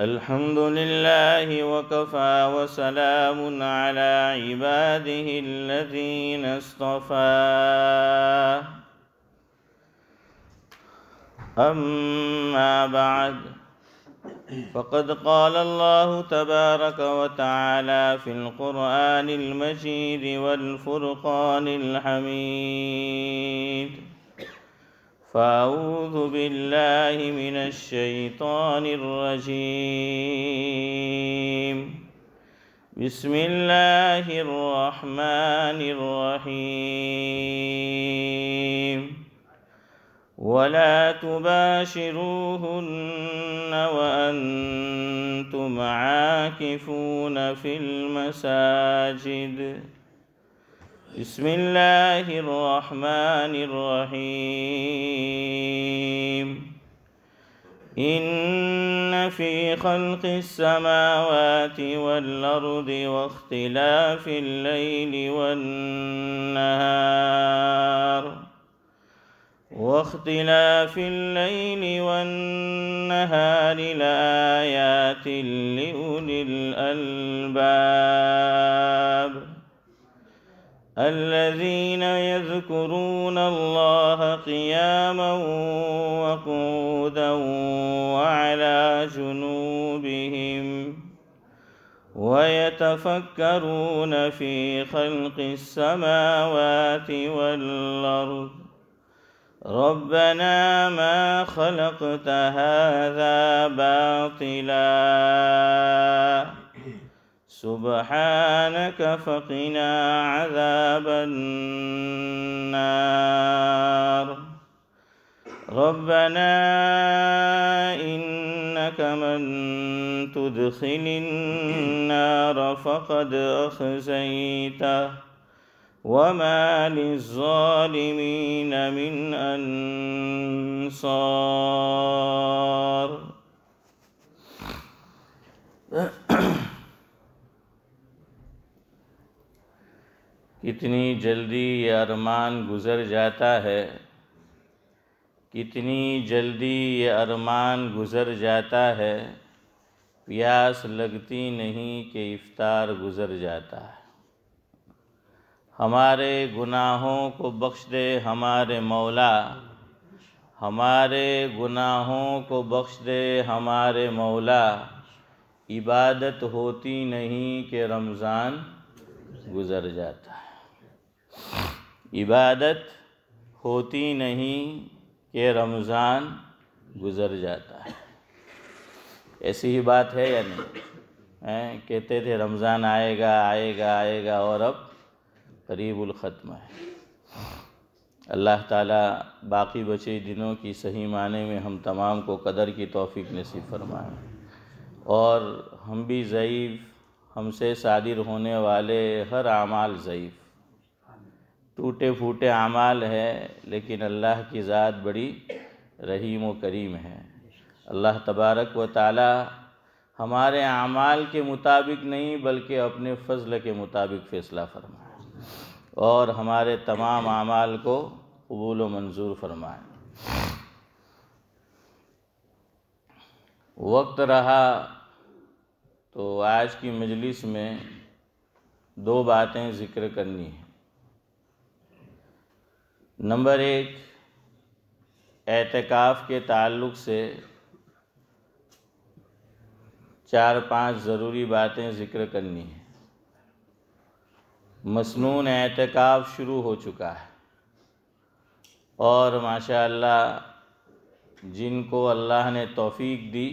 الحمد لله وكفى وسلام على عباده الذين اصطفى أما بعد فقد قال الله تبارك وتعالى في القرآن المجيد والفرقان الحميد فأعوذ بالله من الشيطان الرجيم بسم الله الرحمن الرحيم ولا تباشروهن وأنتم عاكفون في المساجد بسم الله الرحمن الرحيم إن في خلق السماوات والأرض واختلاف الليل والنهار واختلاف الليل والنهار لآيات لأولي الألباب الذين يذكرون الله قياما وقعودا وعلى جنوبهم ويتفكرون في خلق السماوات والارض ربنا ما خلقت هذا باطلا سبحانك فقنا عذاب النار ربنا إنك من تدخل النار فقد أخزيته وما للظالمين من أنصار कितनी जल्दी ये अरमान गुज़र जाता है कितनी जल्दी ये अरमान गुज़र जाता है प्यास लगती नहीं कि इफ़ार गुज़र जाता है हमारे गुनाहों को बख्श दे हमारे मौला हमारे गुनाहों को बख्श दे हमारे मौला इबादत होती नहीं कि रमज़ान गुज़र जाता है इबादत होती नहीं कि रमज़ान गुज़र जाता है ऐसी ही बात है या नहीं है कहते थे रमज़ान आएगा आएगा आएगा और अब करीबुल ख़त्म है अल्लाह ताला बाकी बचे दिनों की सही माने में हम तमाम को कदर की तौफीक नसीब फरमाए और हम भी ज़ईफ़ हमसे सादिर होने वाले हर आमाल ज़ईफ़ टूटे फूटे अमाल हैं लेकिन अल्लाह की ज़ात बड़ी रहीम व करीम है अल्लाह तबारक व ताली हमारे अमाल के मुताबिक नहीं बल्कि अपने फजल के मुताबिक फ़ैसला फरमाए और हमारे तमाम अमाल को कबूल मंजूर फरमाए वक्त रहा तो आज की मजलिस में दो बातें ज़िक्र करनी हैं नंबर एक एहतिकाफ़ के ताल्लुक से चार पांच ज़रूरी बातें ज़िक्र करनी है मसनून एहतिकाफ़ शुरू हो चुका है और माशा जिनको अल्लाह ने तौफीक दी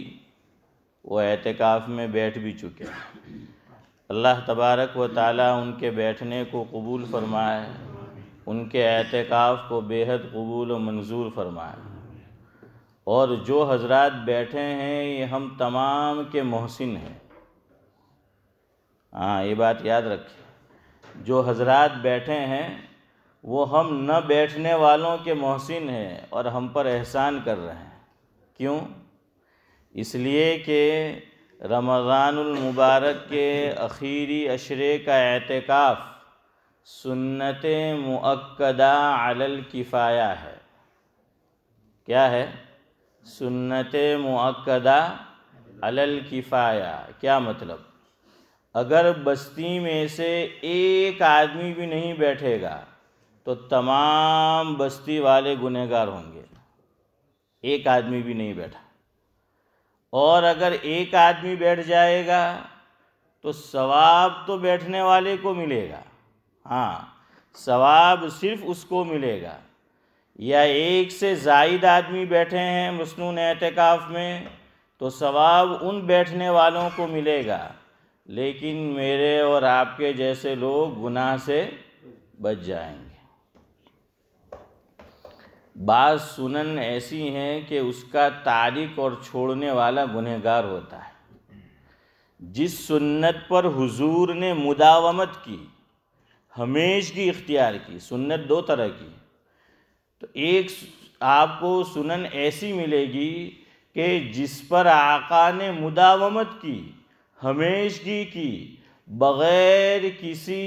वो एहतिकाफ़ में बैठ भी चुके हैं अल्लाह तबारक व ताली उनके बैठने को कबूल फरमाए उनके एहतिकाफ़ को बेहद कबूल मंजूर फरमाए और जो हजरत बैठे हैं ये हम तमाम के मोहसिन हैं हाँ ये बात याद रखें जो हजरत बैठे हैं वो हम न बैठने वालों के मोहसिन हैं और हम पर एहसान कर रहे हैं क्यों इसलिए कि रमज़ानमबारक के अखीरी अशरे का एहतिकाफ़ सुन्नत मुक्दा अलल किफ़ाया है क्या है सुन्नत मुक्दा अलल किफ़ाया क्या मतलब अगर बस्ती में से एक आदमी भी नहीं बैठेगा तो तमाम बस्ती वाले गुनहगार होंगे एक आदमी भी नहीं बैठा और अगर एक आदमी बैठ जाएगा तो सवाब तो बैठने वाले को मिलेगा हाँ सवाब सिर्फ उसको मिलेगा या एक से जायद आदमी बैठे हैं मसनून एहतिकाफ़ में तो सवाब उन बैठने वालों को मिलेगा लेकिन मेरे और आपके जैसे लोग गुनाह से बच जाएंगे बात सुनन ऐसी हैं कि उसका तारिक और छोड़ने वाला गुनहगार होता है जिस सुन्नत पर हुजूर ने मुदावमत की हमेश की इख्तियार की सुन्नत दो तरह की तो एक आपको सुनन ऐसी मिलेगी कि जिस पर आका ने मुदावमत की हमेशगी की बग़ैर किसी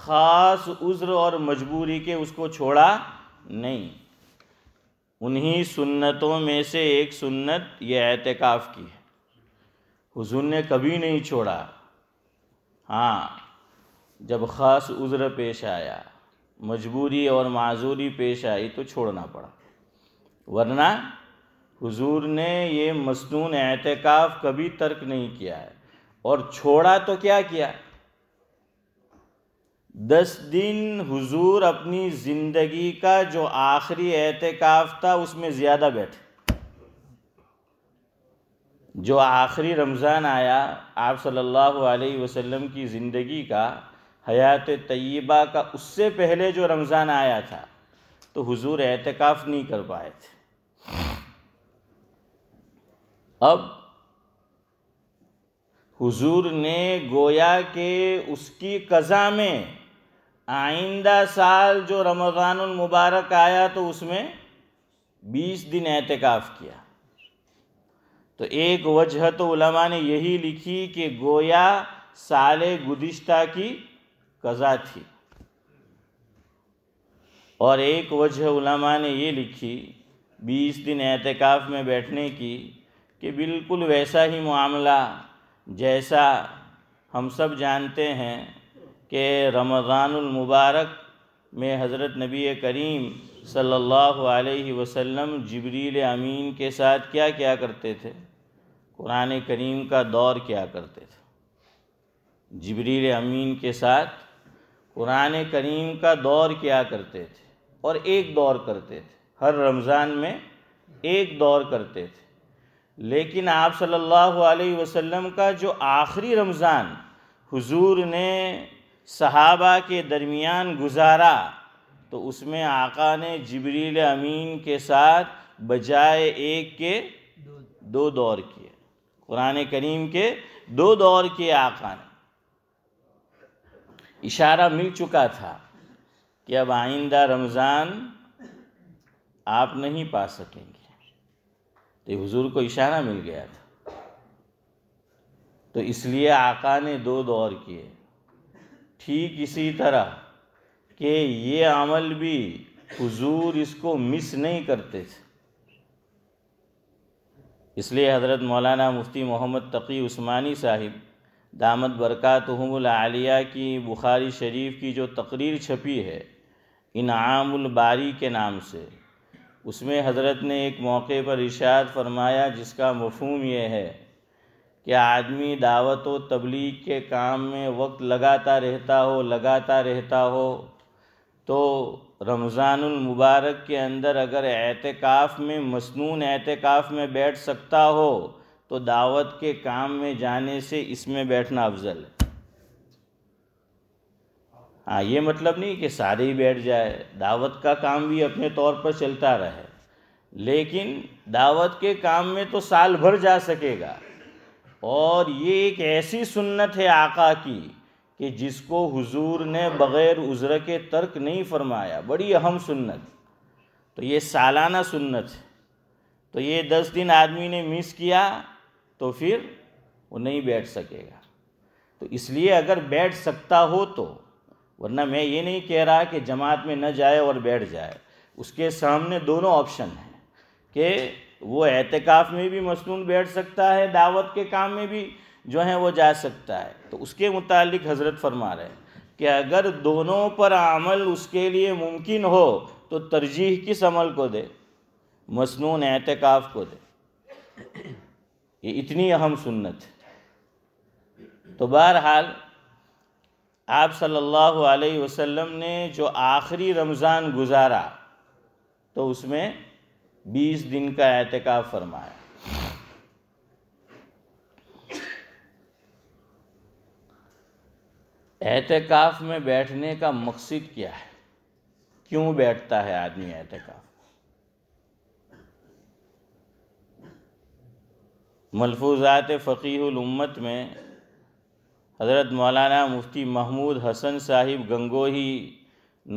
ख़ास उज़्र और मजबूरी के उसको छोड़ा नहीं उन्हीं सुन्नतों में से एक सुन्नत ये एहतिकाफ़ की है हुजूर ने कभी नहीं छोड़ा हाँ जब ख़ास उज़्र पेश आया मजबूरी और माजूरी पेश आई तो छोड़ना पड़ा वरना हुजूर ने ये मसनून एहतिकाफ कभी तर्क नहीं किया है और छोड़ा तो क्या किया दस दिन हुजूर अपनी ज़िंदगी का जो आखिरी एहतिकाफ था उसमें ज़्यादा बैठे जो आखिरी रमज़ान आया आप सल्लल्लाहु अलैहि वसल्लम की ज़िंदगी का हयात तय्यबा का उससे पहले जो रमज़ान आया था तो हुजूर एहतिकाफ नहीं कर पाए थे अब हुजूर ने गोया के उसकी कज़ा में आइंदा साल जो रमज़ान मुबारक आया तो उसमें बीस दिन एहतिकाफ़ किया तो एक वजह तो उलमा ने यही लिखी कि गोया साल गुदिश्ता की कज़ा थी और एक वजह उलमा ने ये लिखी बीस दिन एहतिकाफ़ में बैठने की कि बिल्कुल वैसा ही मामला जैसा हम सब जानते हैं कि रमज़ानमबारक में हज़रत नबी करीम सल्लल्लाहु अलैहि वसल्लम जबरील अमीन के साथ क्या क्या करते थे कुरान करीम का दौर क्या करते थे जबरील अमीन के साथ कुरान करीम का दौर किया करते थे और एक दौर करते थे हर रमज़ान में एक दौर करते थे लेकिन आप सल्लल्लाहु अलैहि वसल्लम का जो आखिरी रमज़ान हुजूर ने सहाबा के दरमियान गुजारा तो उसमें आका ने जबरील अमीन के साथ बजाय एक के दो दौर किए कुरान करीम के दो दौर किए आका ने इशारा मिल चुका था कि अब आइंदा रमज़ान आप नहीं पा सकेंगे तो हुजूर को इशारा मिल गया था तो इसलिए आका ने दो दौर किए ठीक इसी तरह कि ये अमल भी हुजूर इसको मिस नहीं करते थे इसलिए हज़रत मौलाना मुफ्ती मोहम्मद तकी उस्मानी साहिब दामद बरक़ातहमलिया की बुखारी शरीफ की जो तकरीर छपी है इनामुलबारी के नाम से उसमें हज़रत ने एक मौके पर इशात फरमाया जिसका मफहम यह है कि आदमी दावत व तबलीग के काम में वक्त लगाता रहता हो लगाता रहता हो तो रमज़ानमबारक के अंदर अगर एहतिकाफ़ में मसनून एहतिकाफ़ में बैठ सकता हो तो दावत के काम में जाने से इसमें बैठना अफजल है हाँ ये मतलब नहीं कि सारे ही बैठ जाए दावत का काम भी अपने तौर पर चलता रहे लेकिन दावत के काम में तो साल भर जा सकेगा और ये एक ऐसी सुन्नत है आका की कि जिसको हुजूर ने बग़ैर उज़र के तर्क नहीं फरमाया बड़ी अहम सुन्नत तो ये सालाना सुन्नत है तो ये दस दिन आदमी ने मिस किया तो फिर वो नहीं बैठ सकेगा तो इसलिए अगर बैठ सकता हो तो वरना मैं ये नहीं कह रहा कि जमात में न जाए और बैठ जाए उसके सामने दोनों ऑप्शन हैं कि वो एहतिकाफ़ में भी मसनून बैठ सकता है दावत के काम में भी जो है वो जा सकता है तो उसके मुतालिक हज़रत फरमा रहे हैं कि अगर दोनों पर अमल उसके लिए मुमकिन हो तो तरजीह किस अमल को दे मसनून एहतिकाफ़ को दे ये इतनी अहम सुन्नत है तो बहरहाल आप सल्लल्लाहु अलैहि वसल्लम ने जो आखिरी रमज़ान गुजारा तो उसमें 20 दिन का एहतिकाफ़ फरमाया एहतिकाफ़ में बैठने का मकसद क्या है क्यों बैठता है आदमी एहतिकाफ़ मलफूज़ात फ़कीहलम्मत में हज़रत मौलाना मुफ्ती महमूद हसन साहिब गंगोही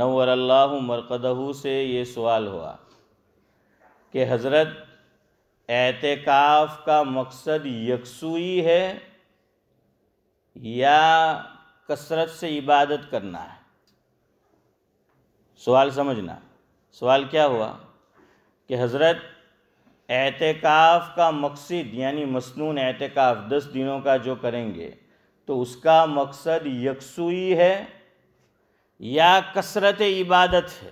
नवरल्ला मरकदहू से ये सवाल हुआ कि हज़रत एहतिकाफ़ का मकसद यकसुई है या कसरत से इबादत करना है सवाल समझना सवाल क्या हुआ कि हज़रत एहतिकाफ़ का मकसद यानी मसनून एहतिकाफ़ दस दिनों का जो करेंगे तो उसका मकसद यकसुई है या कसरत इबादत है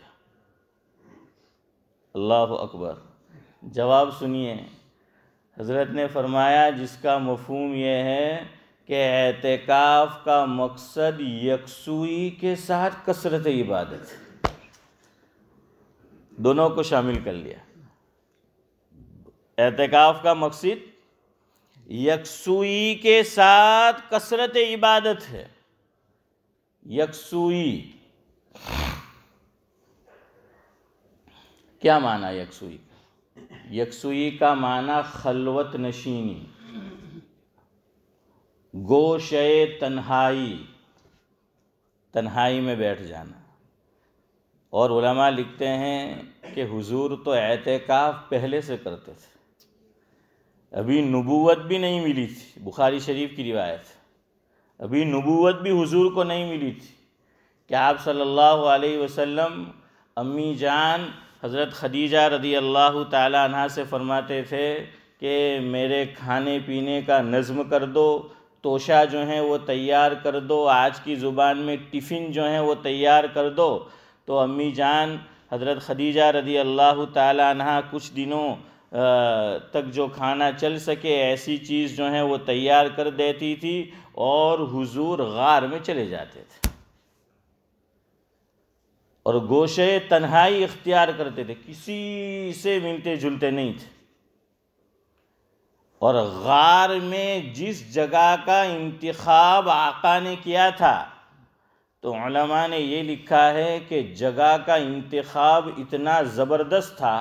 अल्लाह अकबर जवाब सुनिए हज़रत ने फरमाया जिसका मफहम यह है कि एहतिकाफ़ का मकसद यकसुई के साथ कसरत इबादत दोनों को शामिल कर लिया एहतिकाफ़ का मकसद यकसुई के साथ कसरत इबादत है यकसुई क्या माना यकसुई यकसुई का माना खलवत नशीनी गोशे तन्हाई तन्हाई में बैठ जाना और उलमा लिखते हैं कि हुजूर तो एहतिकाफ़ पहले से करते थे अभी नबूवत भी नहीं मिली थी बुखारी शरीफ की रिवायत अभी नबूवत भी हुजूर को नहीं मिली थी क्या आप सल्लल्लाहु अलैहि वसल्लम अम्मी जान हज़रत खदीजा रदी अल्लाह तला से फ़रमाते थे कि मेरे खाने पीने का नज़म कर दो तोशा जो है वो तैयार कर दो आज की ज़ुबान में टिफ़िन जो है वो तैयार कर दो तो अम्मी जान हज़रत खदीजा रदी अल्लाह तला कुछ दिनों तक जो खाना चल सके ऐसी चीज़ जो है वो तैयार कर देती थी और हुजूर गार में चले जाते थे और गोशे तन्हाई इख्तियार करते थे किसी से मिलते जुलते नहीं थे और गार में जिस जगह का इंतखब आका ने किया था तो ने ये लिखा है कि जगह का इंतखब इतना ज़बरदस्त था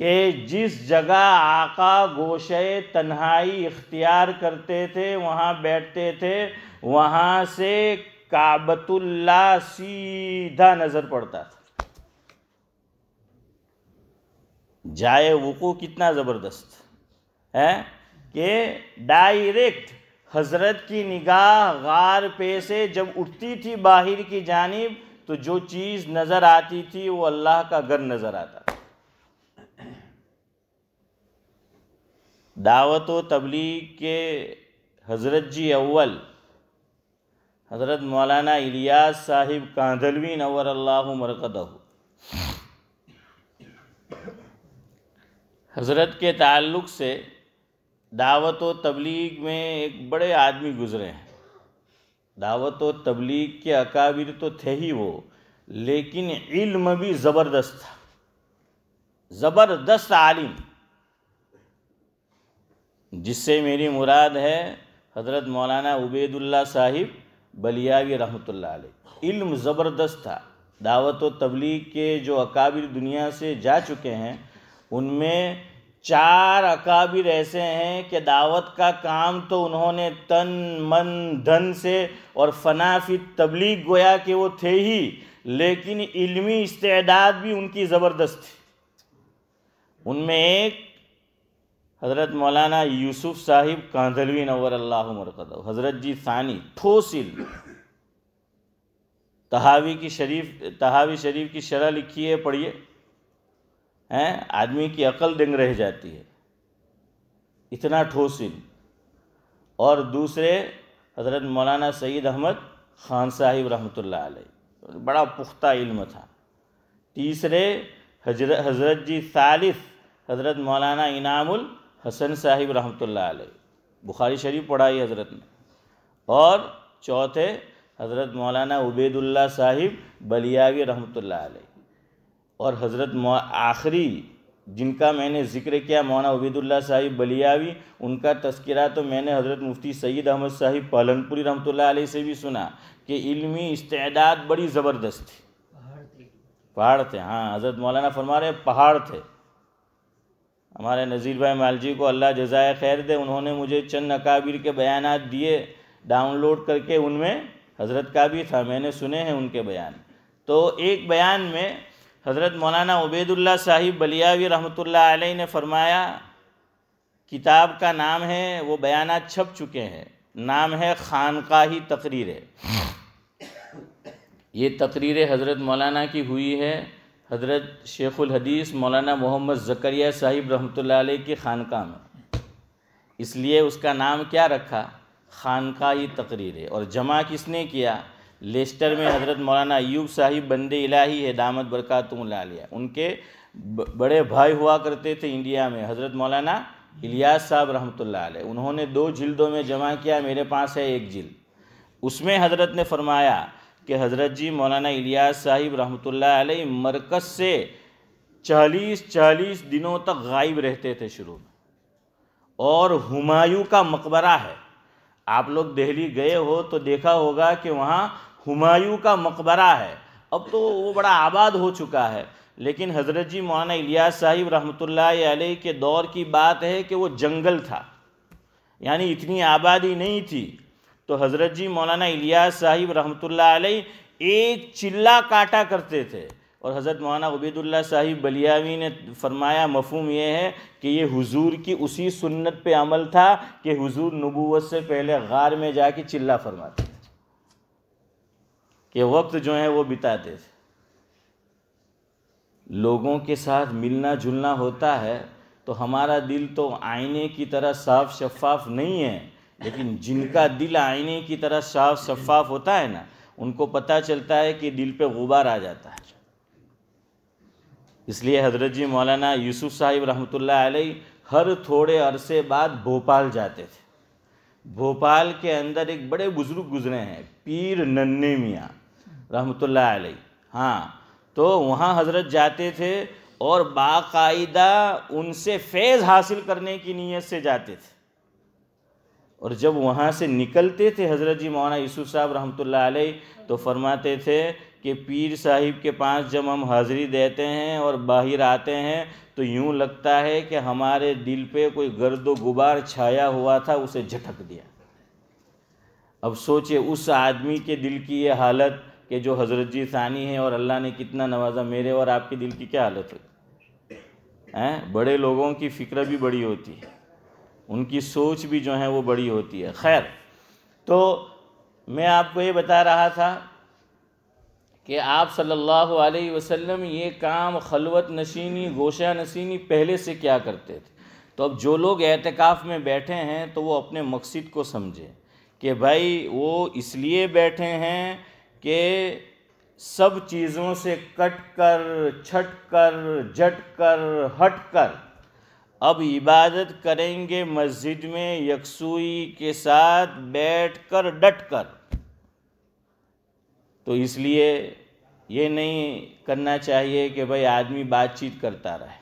कि जिस जगह आका गोशे तन्हाई इख्तियार करते थे वहाँ बैठते थे वहाँ से काबतुल्ला सीधा नज़र पड़ता था जाए वकू कितना ज़बरदस्त है कि डायरेक्ट हज़रत की निगाह गार पे से जब उठती थी बाहर की जानिब तो जो चीज़ नज़र आती थी वो अल्लाह का घर नज़र आता दावत व तबलीग के हज़रत जी अव्वल हज़रत मौलाना इलियास साहिब कांधलवी नवर अल्लाह मरकदह हज़रत के ताल्लुक़ से दावत व तबलीग में एक बड़े आदमी गुज़रे हैं दावत व तबलीग के अकाबिर तो थे ही वो लेकिन इल्म भी ज़बरदस्त था ज़बरदस्त आलिम जिससे मेरी मुराद है हज़रत मौलाना उबैदुल्ला साहिब बलियावी रहमतुल्लाह इल्म ज़बरदस्त था दावत व तबलीग के जो अकाबिर दुनिया से जा चुके हैं उनमें चार अकाबिर ऐसे हैं कि दावत का काम तो उन्होंने तन मन धन से और फनाफी तबलीग गोया कि वो थे ही लेकिन इल्मी इस्तेदाद भी उनकी ज़बरदस्त थी उनमें एक हज़रत मौलाना यूसुफ साहिब कांधलवी नवर अल्लाह मरकद हज़रत जी सानी ठोसिल तहावी की शरीफ तहावी शरीफ की शरह लिखी है पढ़िए हैं आदमी की अकल दंग रह जाती है इतना ठोसिल और दूसरे हज़रत मौलाना सईद अहमद खान साहिब रहमतुल्लाह अलैह बड़ा पुख्ता इल्म था तीसरे हजरत हजरत जी सालिफ़ हज़रत मौलाना इनामुल हसन साहिब रहमत अलैह बुखारी शरीफ पढ़ाई हज़रत ने और चौथे हज़रत मौलाना उबैदुल्ला साहिब बलियावी रहमत अलैह और हज़रत आखिरी जिनका मैंने ज़िक्र किया मौना उबैदुल्ला साहिब बलियावी उनका तस्करा तो मैंने हज़रत मुफ्ती सैद अहमद साहिब पालनपुरी रहमत अलैह से भी सुना कि इल्मी इस्तेदाद बड़ी ज़बरदस्त थी पहाड़ थे हाँ हज़रत मौलाना फरमा रहे पहाड़ थे हमारे नज़ीर भाई मालजी को अल्लाह जजाय खैर दे उन्होंने मुझे चंद अकाबिर के बयान दिए डाउनलोड करके उनमें हज़रत का भी था मैंने सुने हैं उनके बयान तो एक बयान में हज़रत मौलाना उबैदुल्ला साहिब बलियावी रहमतुल्लाह अलैह ने फरमाया किताब का नाम है वो बयान छप चुके हैं नाम है खानकाही तकरीर ये तकरीर हज़रत मौलाना की हुई है हज़रत हदीस मौलाना मोहम्मद ज़करिया साहिब रहमत की ख़ानका में इसलिए उसका नाम क्या रखा ख़ानका ही तकरीर है और जमा किसने किया लेस्टर में हज़रत मौलाना अयूब साहिब बंदे इलाही है दामद लालिया उनके बड़े भाई हुआ करते थे इंडिया में हज़रत मौलाना इलियास साहब रहमत उन्होंने दो जिल्दों में जमा किया मेरे पास है एक जिल्द उसमें हज़रत ने फरमाया कि हज़रत जी मौलाना इलियास साहिब रहमतुल्लाह मरकज़ से चालीस चालीस दिनों तक गायब रहते थे शुरू में और हुमायूं का मकबरा है आप लोग दिल्ली गए हो तो देखा होगा कि वहाँ हुमायूं का मकबरा है अब तो वो बड़ा आबाद हो चुका है लेकिन हज़रत जी मौलाना इलियास साहिब रहमतुल्लाह के दौर की बात है कि वो जंगल था यानी इतनी आबादी नहीं थी तो हज़रत जी मौलाना इलियास साहिब रहमतुल्ला अलैह एक चिल्ला काटा करते थे और हज़रत मौलाना उबैदुल्ला साहिब बलियावी ने फरमाया मफहम यह है कि ये हुजूर की उसी सुन्नत पे अमल था कि हुजूर नबूवत से पहले गार में जाके चिल्ला फरमाते थे कि वक्त जो है वो बिताते थे लोगों के साथ मिलना जुलना होता है तो हमारा दिल तो आईने की तरह साफ शफाफ नहीं है लेकिन जिनका दिल आईने की तरह साफ शफाफ होता है ना उनको पता चलता है कि दिल पे गुबार आ जाता है इसलिए हजरत जी मौलाना यूसुफ साहिब रहमत आलही हर थोड़े अरसे बाद भोपाल जाते थे भोपाल के अंदर एक बड़े बुज़ुर्ग गुजरे हैं पीर नन्ने मियाँ रहमतुल्ला आलही हाँ तो वहाँ हजरत जाते थे और बाकायदा उनसे फैज़ हासिल करने की नीयत से जाते थे और जब वहाँ से निकलते थे हज़रत जी मौना यूसुफ साहब रहमत तो फरमाते थे कि पीर साहिब के पास जब हम हाज़री देते हैं और बाहर आते हैं तो यूँ लगता है कि हमारे दिल पे कोई गर्द गुबार छाया हुआ था उसे झटक दिया अब सोचे उस आदमी के दिल की ये हालत कि जो हज़रत जी सानी है और अल्लाह ने कितना नवाजा मेरे और आपके दिल की क्या हालत है हैं बड़े लोगों की फ़िक्र भी बड़ी होती है उनकी सोच भी जो है वो बड़ी होती है खैर तो मैं आपको ये बता रहा था कि आप सल्लल्लाहु अलैहि वसल्लम ये काम खलवत नशीनी गोशा नशीनी पहले से क्या करते थे तो अब जो लोग एहतिकाफ़ में बैठे हैं तो वो अपने मकसद को समझें कि भाई वो इसलिए बैठे हैं कि सब चीज़ों से कट कर छट कर जट कर हट कर अब इबादत करेंगे मस्जिद में यकसुई के साथ बैठ कर डट कर तो इसलिए ये नहीं करना चाहिए कि भाई आदमी बातचीत करता रहे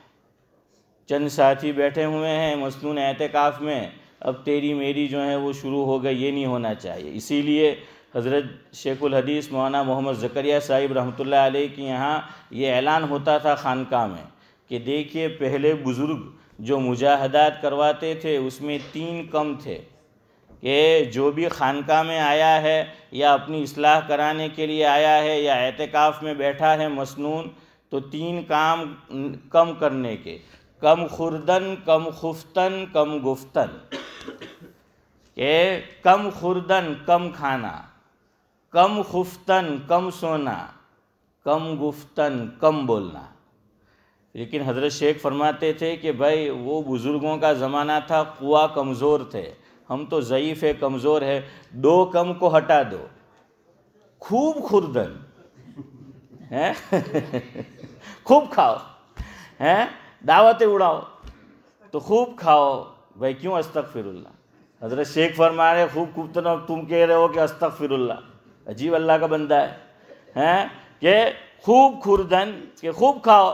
चंद साथी बैठे हुए हैं मसनून एहतिकाफ़ में अब तेरी मेरी जो है वो शुरू हो गई ये नहीं होना चाहिए इसीलिए हज़रत शेखुल हदीस मौलाना मोहम्मद ज़करिया साहिब रहमतुल्लाह अलैह के यहाँ ये ऐलान होता था खानका में कि देखिए पहले बुज़ुर्ग जो मुजाहदात करवाते थे उसमें तीन कम थे कि जो भी खानका में आया है या अपनी असलाह कराने के लिए आया है या एहतिकाफ़ में बैठा है मसनून तो तीन काम कम करने के कम खुरदन कम खुफ्तन कम गुफ्तन के कम खुरदन कम खाना कम खुफ्तन कम सोना कम गुफ्तन कम बोलना लेकिन हज़रत शेख फरमाते थे कि भाई वो बुज़ुर्गों का ज़माना था कुआ कमज़ोर थे हम तो ज़यीफ़ है कमज़ोर है दो कम को हटा दो खूब खुरदन हैं खूब खाओ हैं दावतें उड़ाओ तो खूब खाओ भाई क्यों अस्तक फिरुल्ला हज़रत शेख फरमा रहे खूब खूब तो तुम कह रहे हो कि अस्तक फिरुल्ला अजीब अल्लाह का बंदा है हैं कि खूब खुरदन के खूब खाओ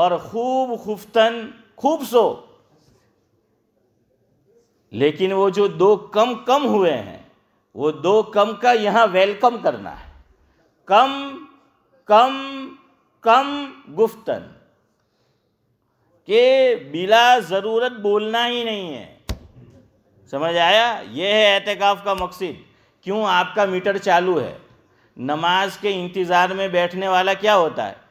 और खूब खुफ्तन खूब सो लेकिन वो जो दो कम कम हुए हैं वो दो कम का यहाँ वेलकम करना है कम कम कम गुफ्तन के बिला ज़रूरत बोलना ही नहीं है समझ आया ये है एहतिकाफ का मकसद क्यों आपका मीटर चालू है नमाज के इंतज़ार में बैठने वाला क्या होता है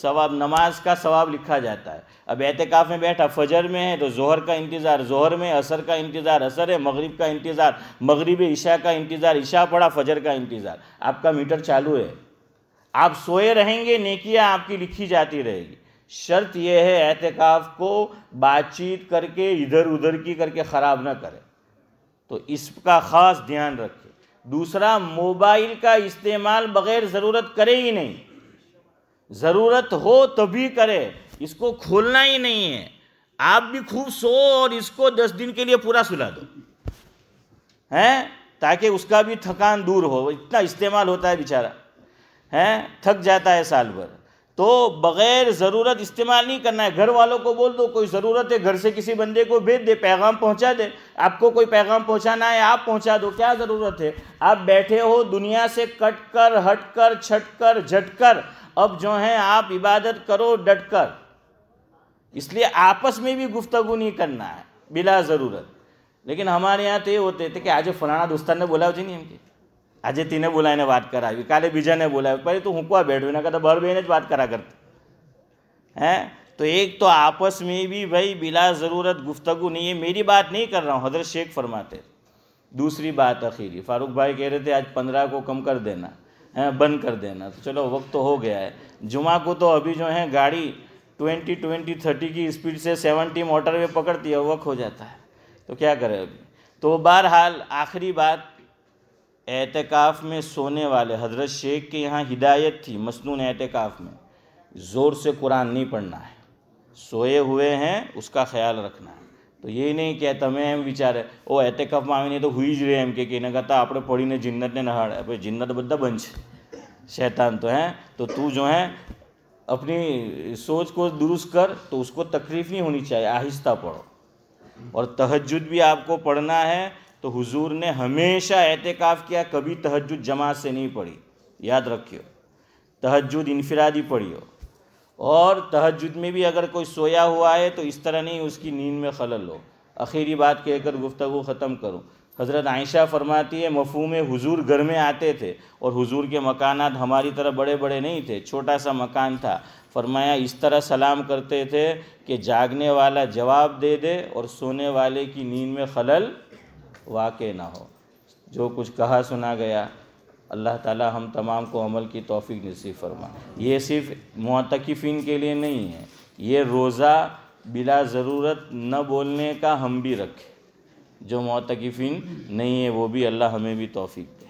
सवाब नमाज का सवाब लिखा जाता है अब एहतिकाफ़ में बैठा फजर में है तो जोहर का इंतज़ार जोहर में असर का इंतज़ार असर है मगरिब का इंतज़ार मगरिब ईशा का इंतज़ार ईशा पड़ा फजर का इंतज़ार आपका मीटर चालू है आप सोए रहेंगे नेकियां आपकी लिखी जाती रहेगी शर्त यह है एहतिकाफ़ को बातचीत करके इधर उधर की करके ख़राब ना करें तो इसका ख़ास ध्यान रखें दूसरा मोबाइल का इस्तेमाल बग़ैर ज़रूरत करें ही नहीं ज़रूरत हो तभी करे इसको खोलना ही नहीं है आप भी खूब सो और इसको दस दिन के लिए पूरा सुला दो हैं ताकि उसका भी थकान दूर हो इतना इस्तेमाल होता है बेचारा हैं थक जाता है साल भर तो बग़ैर ज़रूरत इस्तेमाल नहीं करना है घर वालों को बोल दो कोई ज़रूरत है घर से किसी बंदे को भेज दे पैगाम पहुंचा दे आपको कोई पैगाम पहुंचाना है आप पहुंचा दो क्या ज़रूरत है आप बैठे हो दुनिया से कट कर हट कर छट कर झट कर अब जो है आप इबादत करो डट कर इसलिए आपस में भी गुफ्तगु नहीं करना है बिला ज़रूरत लेकिन हमारे यहाँ तो ये होते थे कि आज फलाना बोला બોલાવ છે आज એમ बोला આજે बात करा વાત કરાવી કાલે બીજાને બોલાવી પછી તું હુંકવા બેઠું એના કરતાં भर બેને ज बात करा करते हैं तो एक तो आपस में भी भाई बिला ज़रूरत गुफ्तगु नहीं है मेरी बात नहीं कर रहा हूँ हजरत शेख फरमाते दूसरी बात अखीरी फारूक भाई कह रहे थे आज पंद्रह को कम कर देना बंद कर देना तो चलो वक्त तो हो गया है जुमा को तो अभी जो है गाड़ी ट्वेंटी ट्वेंटी थर्टी की स्पीड से सेवेंटी वे पकड़ती है वक्त हो जाता है तो क्या करें अभी तो बहरहाल आखिरी बात एहतिकाफ़ में सोने वाले हजरत शेख के यहाँ हिदायत थी मसनून एहतिकाफ़ में ज़ोर से कुरान नहीं पढ़ना है सोए हुए हैं उसका ख्याल रखना है તો એ નહીં કે તમે એમ વિચારે ઓ એટેકફમાં આવીને તો હોઈ જ રહે એમ કે એના કરતાં આપણે जिन्नत જિન્નતને નહાડે ભાઈ જિન્નત બધા બંધ છે શૈતાન तो है तो तू जो है अपनी सोच को दुरुस्त कर तो उसको तकलीफ नहीं होनी चाहिए आहिस्ता पढ़ो और तहजद भी आपको पढ़ना है तो हुजूर ने हमेशा एहतिकाफ किया कभी तहजद जमात से नहीं पढ़ी याद रखियो तहजद इनफिरादी पढ़ियो और तहजद में भी अगर कोई सोया हुआ है तो इस तरह नहीं उसकी नींद में खलल हो आखिरी बात कहकर गुफ्तु ख़त्म करूँ हज़रत आयशा फरमाती है में हुजूर घर में आते थे और हुजूर के मकानात हमारी तरह बड़े बड़े नहीं थे छोटा सा मकान था फरमाया इस तरह सलाम करते थे कि जागने वाला जवाब दे दे और सोने वाले की नींद में खलल वाक़ ना हो जो कुछ कहा सुना गया अल्लाह ताला हम तमाम को अमल की तौफीक नसीब फरमा ये सिर्फ मतकफ़ीन के लिए नहीं है ये रोज़ा बिला ज़रूरत न बोलने का हम भी रखें जो मतकफ़ीन नहीं है वो भी अल्लाह हमें भी तोफ़ी